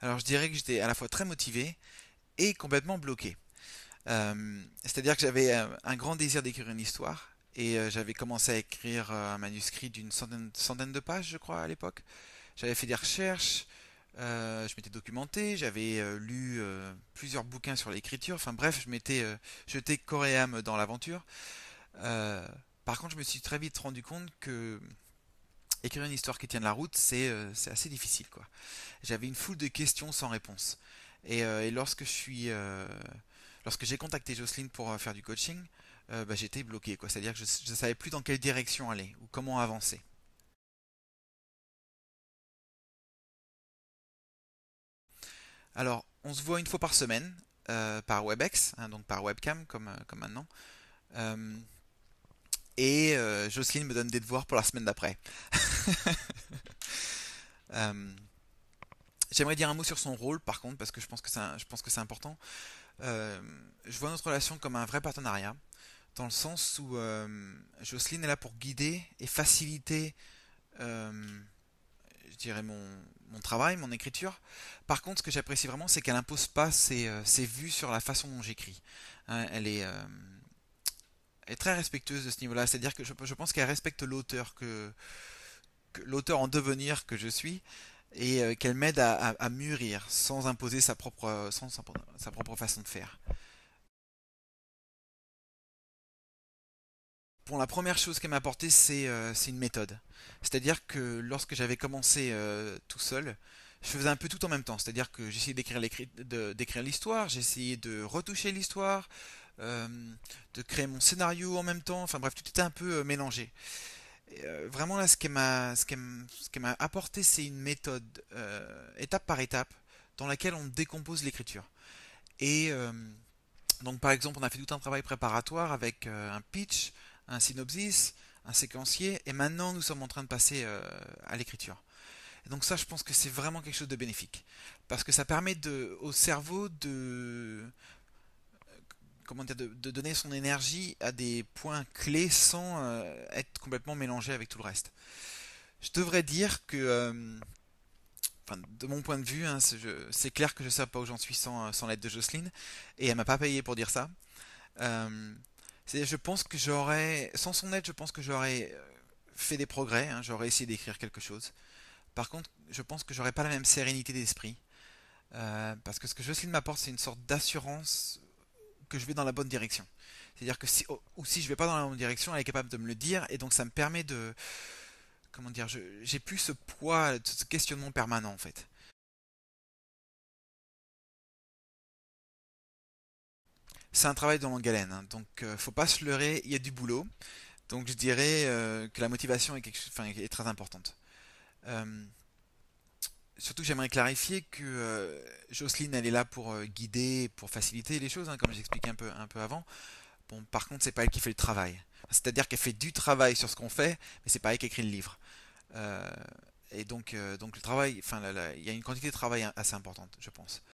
alors je dirais que j'étais à la fois très motivé et complètement bloqué. Euh, c'est-à-dire que j'avais euh, un grand désir d'écrire une histoire et euh, j'avais commencé à écrire un manuscrit d'une centaine, de pages, je crois, à l'époque. J'avais fait des recherches, je m'étais documenté, j'avais lu plusieurs bouquins sur l'écriture, enfin bref, je m'étais jeté corps dans l'aventure. par contre, je me suis très vite rendu compte que écrire une histoire qui tienne la route, euh, c'est assez difficile. quoi. J'avais une foule de questions sans réponse. Et, euh, lorsque je suis, euh, lorsque j'ai contacté Jocelyne pour faire du coaching, bah, j'étais bloqué. quoi. C'est-à-dire que je ne savais plus dans quelle direction aller ou comment avancer. Alors, on se voit une fois par semaine par WebEx, hein, donc par webcam comme, comme maintenant. Et Jocelyne me donne des devoirs pour la semaine d'après. Euh, j'aimerais dire un mot sur son rôle, par contre, parce que je pense que c'est important. Euh, je vois notre relation comme un vrai partenariat, dans le sens où euh, Jocelyne est là pour guider et faciliter, euh, je dirais, mon, travail, mon écriture. Par contre, ce que j'apprécie vraiment, c'est qu'elle n'impose pas ses, vues sur la façon dont j'écris. Hein. elle est est très respectueuse de ce niveau-là. C'est-à-dire que je, je pense qu'elle respecte l'auteur, que l'auteur en devenir que je suis et euh, qu'elle m'aide à, mûrir sans imposer euh, sa propre, sa propre façon de faire. Pour la première chose qu'elle m'a apporté, euh, c'est une méthode. C'est-à-dire que lorsque j'avais commencé tout seul, je faisais un peu tout en même temps. C'est-à-dire que j'essayais d'écrire l'histoire, j'essayais de retoucher l'histoire, de créer mon scénario en même temps. Enfin bref, tout était un peu mélangé. Euh, vraiment là, ce qui m'a, ce m'a apporté, c'est une méthode euh, étape par étape dans laquelle on décompose l'écriture. Et euh, donc, par exemple, on a fait tout un travail préparatoire avec un pitch, un synopsis, un séquencier, et maintenant nous sommes en train de passer à l'écriture. Donc ça, je pense que c'est vraiment quelque chose de bénéfique, parce que ça permet de, au cerveau de comment dire, de, donner son énergie à des points clés sans euh, être complètement mélangé avec tout le reste. Je devrais dire que, euh, de mon point de vue, hein, c'est clair que je ne sais pas où j'en suis sans, l'aide de Jocelyne, et elle m'a pas payé pour dire ça. Euh, je pense que j'aurais, sans son aide, je pense que j'aurais fait des progrès, hein, j'aurais essayé d'écrire quelque chose. Par contre, je pense que j'aurais pas la même sérénité d'esprit. parce que ce que Jocelyne m'apporte, c'est une sorte d'assurance que je vais dans la bonne direction. C'est-à-dire que si, oh, ou si je vais pas dans la bonne direction, elle est capable de me le dire, et donc ça me permet de, comment dire, j'ai plus ce poids, ce questionnement permanent en fait. C'est un travail de longue haleine, hein. donc euh, faut pas se leurrer, il y a du boulot. Donc je dirais euh, que la motivation est, très importante. Euh, Surtout, j'aimerais clarifier que euh, Jocelyne, elle est là pour euh, guider, pour faciliter les choses, hein, comme j'expliquais un peu, un peu avant. Bon, par contre, c'est pas elle qui fait le travail. C'est-à-dire qu'elle fait du travail sur ce qu'on fait, mais c'est pas elle qui écrit le livre. Euh, et donc, donc le travail, enfin, il y a une quantité de travail hein, assez importante, je pense.